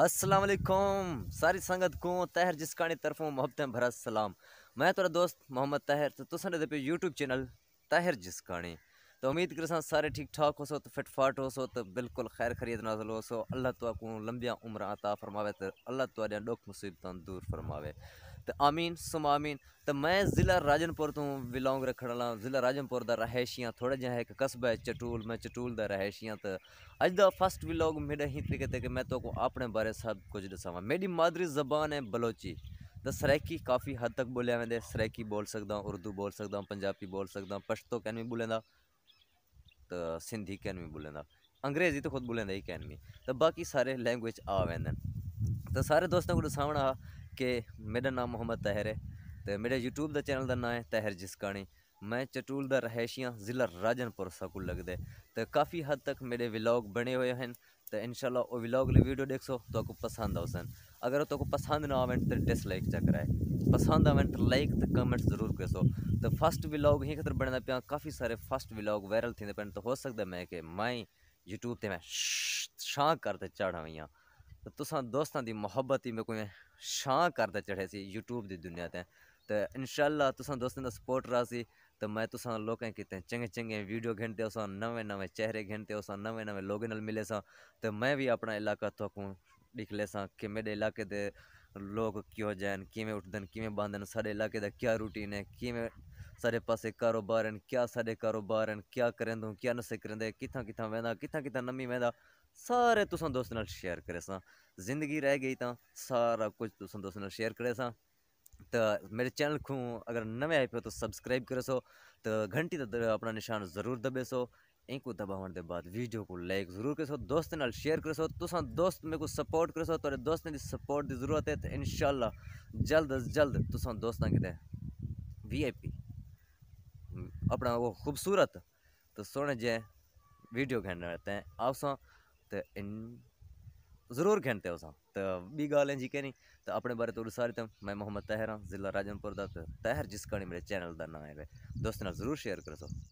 असलकुम सारी संगत को तहर जिस कानी तरफों मुहब्बत भरा सलाम मैं तोरा दोस्त मोहम्मद तहर तो तुसा यूट्यूब चैनल तहर जिस कानी तो उम्मीद कर सारे ठीक ठाक हो सो तो फिटफाट हो सो तो बिल्कुल खैर खरीद नाजल हो सो अल्लाह तो को लंबिया उम्र आता फरमावे तो अल्लाह तो दुख मुसीबत दूर फरमावे तो आमीन सुम आमीन तो मैं ज़िला राजनपुर तो बिलोंग रखण आला ज़िला राजनपुर का रहायशी हाँ थोड़ा जहा एक कस्बा है चटूल मैं चटूल का रहायशी हाँ तो अज का फर्स्ट बिलोंग मेरे ही तरीके तक मैं तो को अपने बारे सब कुछ दसावा मेरी मादरी जबान है बलोची तो सरैकी काफ़ी हद तक बोलिया वेंदे सरैकी बोल सदा उर्दू बोल सदा पंजाबी बोल सदा पश्तो कैन भी बोलेंदा सिंधी कैन मी बोलंदा अंग्रेज़ी तो खुद बोलंदा ही कैन मी तो बाकी सारे लैंग्वेज आ वेंदा आहिनि सारे दोस्तों को ॾिसावणा हा कि मेरा नाम मोहम्मद तहर है तो मेरे यूट्यूब चैनल का ना है तहर जिसकानी मैं चटूल का रहायशी हाँ ज़िला राजनपुर सकूल लगते तो काफ़ी हद तक मेरे व्लॉग बने हुए हैं तो इनशाला वो व्लॉग ले वीडियो देखो तो आपको पसंद आ सन अगर तो को पसंद ना आवे तो डिसलाइक चेक कराए पसंद आवे तो लाइक तो कमेंट जरूर कसो तो फर्स्ट व्लॉग ही खतर बनना पिया काफ़ी सारे फर्स्ट व्लॉग वायरल थी पे तो हो सकता मैं कि माई यूट्यूब ते मैं छां करते चढ़ा हुई तो तुसा दोस्तों की मुहब्बत ही मैं कोई छां करते चढ़े से यूट्यूब की दुनिया ते तो इनशाला तुसा दोस्तों का सपोर्ट रहा सी तो मैं तुसा लोगों कितने चंगे चंगे वीडियो घिनते उस नवे नवे चेहरे घिनते उस नवे नवे लोगों मिले सा तो मैं भी अपना इलाका तो ಇಕ್ಲೇಸ ಕಿಮ್ಮೆದ ಇಲಾಖೆದ लोग क्यों जान किमें उठदन किमें बांधन साढ़े इलाके का क्या रूटीन है किमें सारे पास कारोबार हैं क्या साढ़े कारोबार हैं क्या करें तू क्या नशे करें कितना कितना वहदा कितना कितना नमी वहदा सारे तुस दोस्त शेयर करे सा जिंदगी रह गई तो सारा कुछ तुस दोस्त शेयर करे सा तो मेरे चैनल को अगर नवे आए पे तो सब्सक्राइब करे सो तो घंटी का अपना निशान जरूर दबे सो इनको तब हमारे बाद वीडियो को लाइक जरूर करो दोस्त नाल शेयर करो तुसा दोस्त मेरे को सपोर्ट करो तो दोस्त की सपोर्ट की जरूरत है तो इनशाला जल्द अज जल्द तुसा दोस्त कि वी आई पी अपना वो खूबसूरत तो सोने जे वीडियो खेलने रहते हैं आप सा तो इन ज़रूर खेलते हो सा तो बी गाल है जी के तो अपने बारे तो सारे तो मैं मोहम्मद तहर हाँ ज़िला राजनपुर का तहर जिसका नहीं मेरे चैनल का नाम है दोस्तों ज़रूर शेयर करो सो